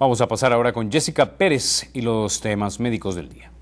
Vamos a pasar ahora con Jessica Pérez y los temas médicos del día.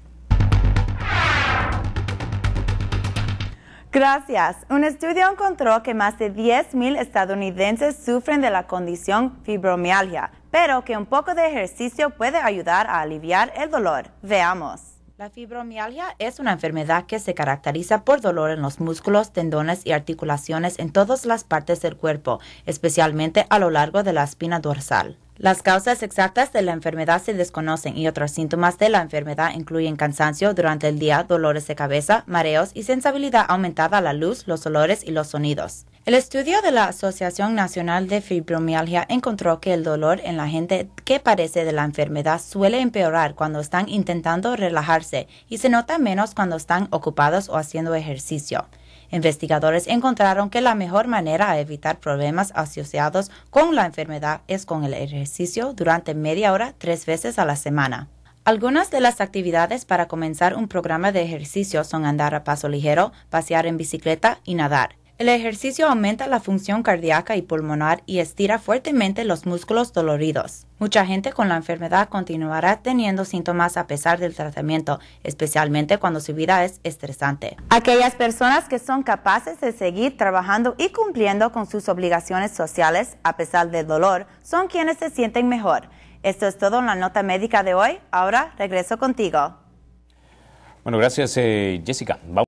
Gracias. Un estudio encontró que más de 10.000 estadounidenses sufren de la condición fibromialgia, pero que un poco de ejercicio puede ayudar a aliviar el dolor. Veamos. La fibromialgia es una enfermedad que se caracteriza por dolor en los músculos, tendones y articulaciones en todas las partes del cuerpo, especialmente a lo largo de la espina dorsal. Las causas exactas de la enfermedad se desconocen y otros síntomas de la enfermedad incluyen cansancio durante el día, dolores de cabeza, mareos y sensibilidad aumentada a la luz, los olores y los sonidos. El estudio de la Asociación Nacional de Fibromialgia encontró que el dolor en la gente que parece de la enfermedad suele empeorar cuando están intentando relajarse y se nota menos cuando están ocupados o haciendo ejercicio. Investigadores encontraron que la mejor manera de evitar problemas asociados con la enfermedad es con el ejercicio durante media hora tres veces a la semana. Algunas de las actividades para comenzar un programa de ejercicio son andar a paso ligero, pasear en bicicleta y nadar. El ejercicio aumenta la función cardíaca y pulmonar y estira fuertemente los músculos doloridos. Mucha gente con la enfermedad continuará teniendo síntomas a pesar del tratamiento, especialmente cuando su vida es estresante. Aquellas personas que son capaces de seguir trabajando y cumpliendo con sus obligaciones sociales a pesar del dolor son quienes se sienten mejor. Esto es todo en la nota médica de hoy. Ahora regreso contigo. Bueno, gracias eh, Jessica. Vamos